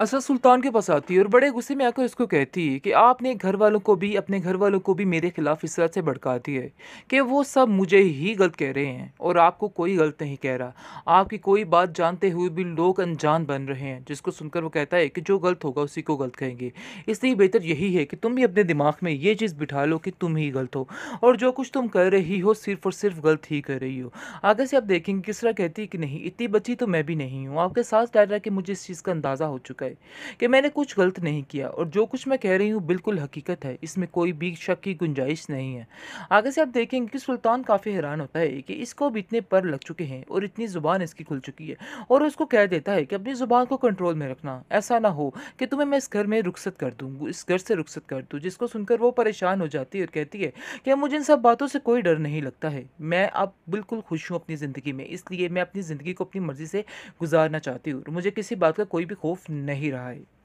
असद सुल्तान के पास आती है और बड़े गुस्से में आकर उसको कहती है कि आपने घर वालों को भी अपने घर वालों को भी मेरे खिलाफ इस तरह से भड़काती है कि वो सब मुझे ही गलत कह रहे हैं और आपको कोई गलत नहीं कह रहा आपकी कोई बात जानते हुए भी लोग अनजान बन रहे हैं जिसको सुनकर वो कहता है कि जो गलत होगा उसी को गलत कहेंगे इसलिए बेहतर यही है कि तुम भी अपने दिमाग में ये चीज़ बिठा लो कि तुम ही गलत हो और जो कुछ तुम कर रही हो सिर्फ और सिर्फ गलत ही कर रही हो आगे से आप देखेंगे किस तरह कहती है कि नहीं इतनी बच्ची तो मैं भी नहीं हूँ आपके साथ रहा है कि मुझे इस चीज़ का अंदाज़ा हो चुका है गए कि मैंने कुछ गलत नहीं किया और जो कुछ मैं कह रही हूँ बिल्कुल हकीकत है इसमें कोई भी शक की गुंजाइश नहीं है आगे से आप देखेंगे कि सुल्तान काफ़ी हैरान होता है कि इसको भी इतने पर लग चुके हैं और इतनी ज़ुबान इसकी खुल चुकी है और उसको कह देता है कि अपनी ज़ुबान को कंट्रोल में रखना ऐसा ना हो कि तुम्हें मैं इस घर में रुखसत कर दूँ इस घर से रुखसत कर दूँ जिसको सुनकर वो परेशान हो जाती है और कहती है कि मुझे इन सब बातों से कोई डर नहीं लगता है मैं अब बिल्कुल खुश हूँ अपनी ज़िंदगी में इसलिए मैं अपनी ज़िंदगी को अपनी मर्ज़ी से गुजारना चाहती हूँ और मुझे किसी बात का कोई भी खौफ नहीं नहीं रहा है